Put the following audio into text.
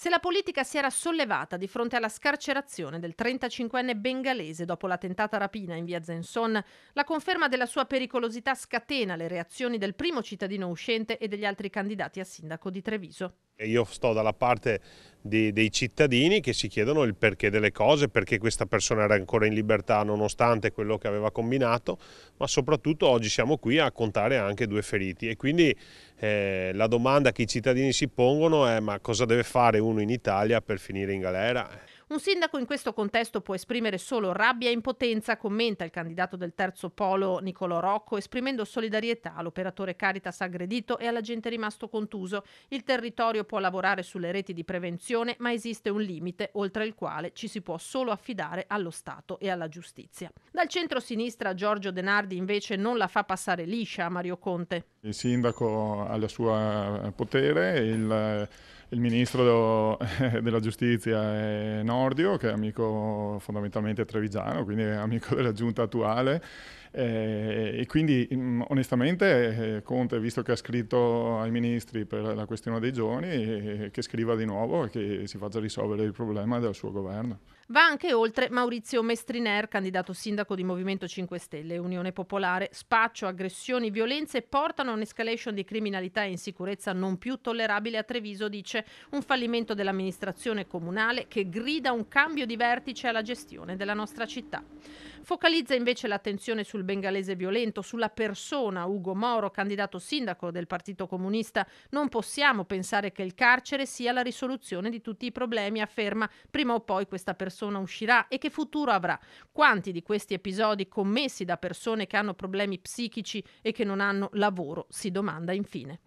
se la politica si era sollevata di fronte alla scarcerazione del 35enne bengalese dopo l'attentata rapina in via Zenson, la conferma della sua pericolosità scatena le reazioni del primo cittadino uscente e degli altri candidati a sindaco di Treviso. Io sto dalla parte di, dei cittadini che si chiedono il perché delle cose, perché questa persona era ancora in libertà nonostante quello che aveva combinato, ma soprattutto oggi siamo qui a contare anche due feriti e quindi eh, la domanda che i cittadini si pongono è ma cosa deve fare uno in Italia per finire in galera? Un sindaco in questo contesto può esprimere solo rabbia e impotenza, commenta il candidato del terzo polo Nicolò Rocco, esprimendo solidarietà all'operatore Caritas aggredito e all'agente rimasto contuso. Il territorio può lavorare sulle reti di prevenzione, ma esiste un limite oltre il quale ci si può solo affidare allo Stato e alla giustizia. Dal centro-sinistra Giorgio Denardi invece non la fa passare liscia a Mario Conte. Il sindaco ha il suo potere, il il ministro della giustizia è Nordio, che è amico fondamentalmente trevigiano, quindi è amico della giunta attuale eh, e quindi mh, mm, onestamente eh, Conte, visto che ha scritto ai ministri per la questione dei giovani, eh, che scriva di nuovo e che si faccia risolvere il problema del suo governo. Va anche oltre Maurizio Mestriner, candidato sindaco di Movimento 5 Stelle, Unione Popolare. Spaccio, aggressioni, violenze portano a un'escalation di criminalità e insicurezza non più tollerabile a Treviso, dice un fallimento dell'amministrazione comunale che grida un cambio di vertice alla gestione della nostra città. Focalizza invece l'attenzione sul bengalese violento, sulla persona Ugo Moro, candidato sindaco del Partito Comunista. Non possiamo pensare che il carcere sia la risoluzione di tutti i problemi, afferma. Prima o poi questa persona uscirà e che futuro avrà? Quanti di questi episodi commessi da persone che hanno problemi psichici e che non hanno lavoro? Si domanda infine.